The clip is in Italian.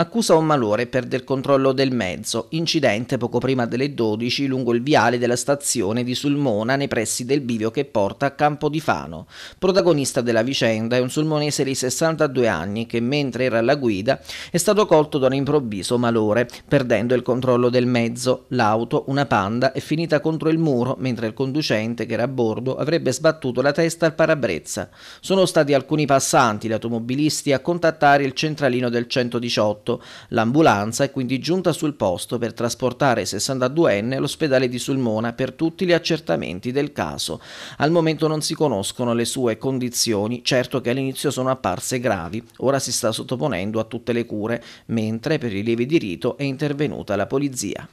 accusa un malore per del controllo del mezzo, incidente poco prima delle 12 lungo il viale della stazione di Sulmona nei pressi del bivio che porta a Campo di Fano. Protagonista della vicenda è un sulmonese di 62 anni che mentre era alla guida è stato colto da un improvviso malore, perdendo il controllo del mezzo. L'auto, una panda, è finita contro il muro mentre il conducente che era a bordo avrebbe sbattuto la testa al parabrezza. Sono stati alcuni passanti, gli automobilisti, a contattare il centralino del 118 morto, l'ambulanza è quindi giunta sul posto per trasportare 62enne all'ospedale di Sulmona per tutti gli accertamenti del caso. Al momento non si conoscono le sue condizioni, certo che all'inizio sono apparse gravi, ora si sta sottoponendo a tutte le cure, mentre per i lievi di rito è intervenuta la polizia.